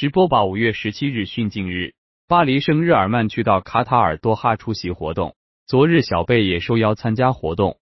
直播吧五月十七日讯，近日，巴黎圣日耳曼去到卡塔尔多哈出席活动。昨日，小贝也受邀参加活动。